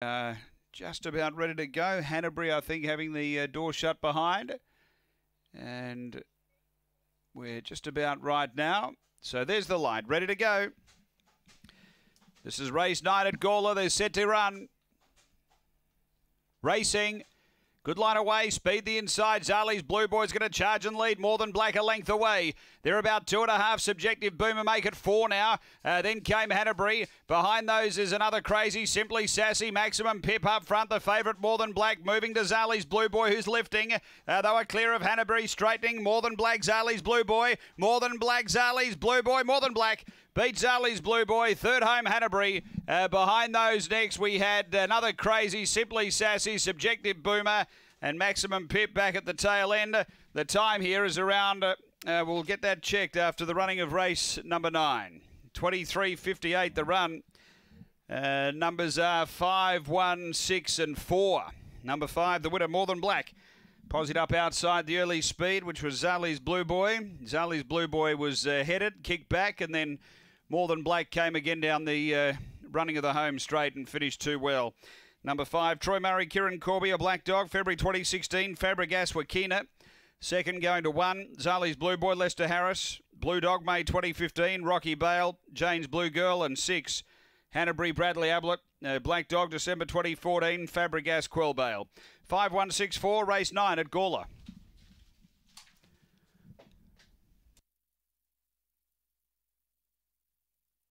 Uh, just about ready to go. Hanbury, I think, having the uh, door shut behind. And we're just about right now. So there's the light, ready to go. This is race nine at Gawler. They're set to run. Racing. Good line away. Speed the inside. Zali's Blue Boy's going to charge and lead more than Black a length away. They're about two and a half. Subjective Boomer make it four now. Uh, then came Hanbury. Behind those is another crazy. Simply Sassy. Maximum Pip up front. The favourite more than Black moving to Zali's Blue Boy who's lifting. Uh, they were clear of Hanbury straightening. More than Black Zali's Blue Boy. More than Black Zali's Blue Boy. More than Black beats Ali's Blue Boy. Third home Hanbury. Uh, behind those next, we had another crazy, simply sassy, subjective boomer, and maximum pip back at the tail end. The time here is around. Uh, uh we'll get that checked after the running of race number nine. 23.58 the run. Uh, numbers are 5, 1, 6 and 4. Number 5, the winner, More Than Black. it up outside the early speed, which was Zali's Blue Boy. Zali's Blue Boy was uh, headed, kicked back, and then more Than Blake came again down the uh, running of the home straight and finished too well. Number five, Troy Murray, Kieran Corby, a black dog, February 2016, Fabregas Wakina. Second going to one, Zali's Blue Boy, Lester Harris. Blue Dog, May 2015, Rocky Bale, Jane's Blue Girl, and six, Hanbury Bradley Ablett. Uh, black Dog, December 2014, Fabregas Bale, 5164, race nine at Gawler.